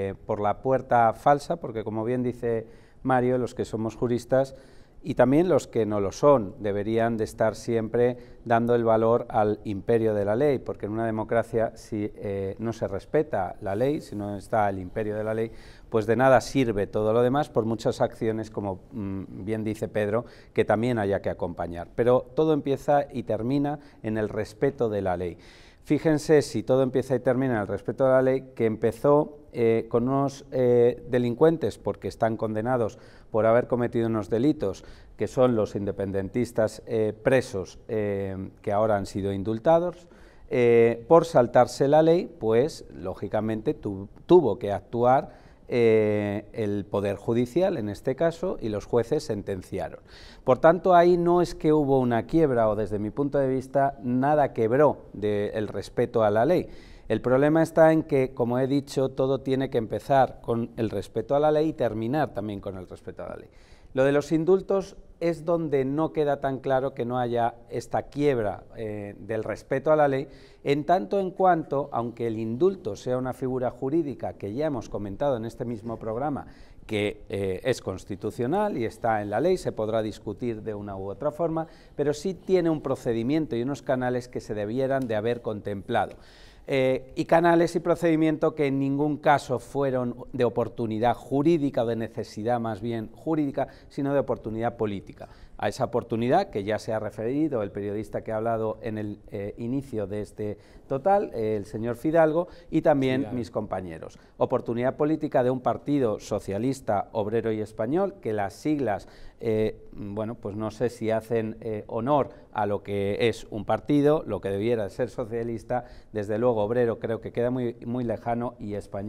Eh, por la puerta falsa, porque como bien dice Mario, los que somos juristas y también los que no lo son deberían de estar siempre dando el valor al imperio de la ley, porque en una democracia si eh, no se respeta la ley, si no está el imperio de la ley, pues de nada sirve todo lo demás por muchas acciones, como mm, bien dice Pedro, que también haya que acompañar. Pero todo empieza y termina en el respeto de la ley. Fíjense si todo empieza y termina al respecto de la ley, que empezó eh, con unos eh, delincuentes porque están condenados por haber cometido unos delitos, que son los independentistas eh, presos que ahora han sido indultados, por saltarse la ley, pues lógicamente tuvo que actuar eh, el Poder Judicial, en este caso, y los jueces sentenciaron. Por tanto, ahí no es que hubo una quiebra o desde mi punto de vista nada quebró del respeto a la ley el problema está en que, como he dicho, todo tiene que empezar con el respeto a la ley y terminar también con el respeto a la ley. Lo de los indultos es donde no queda tan claro que no haya esta quiebra eh, del respeto a la ley, en tanto en cuanto, aunque el indulto sea una figura jurídica que ya hemos comentado en este mismo programa, que eh, es constitucional y está en la ley, se podrá discutir de una u otra forma, pero sí tiene un procedimiento y unos canales que se debieran de haber contemplado. Eh, y canales y procedimiento que en ningún caso fueron de oportunidad jurídica o de necesidad más bien jurídica, sino de oportunidad política. A esa oportunidad que ya se ha referido el periodista que ha hablado en el eh, inicio de este total, el señor Fidalgo, y también mis compañeros. Oportunidad política de un partido socialista, obrero y español, que las siglas, eh, bueno, pues no sé si hacen honor a lo que es un partido, lo que debiera ser socialista, desde luego obrero creo que queda muy, muy lejano y español.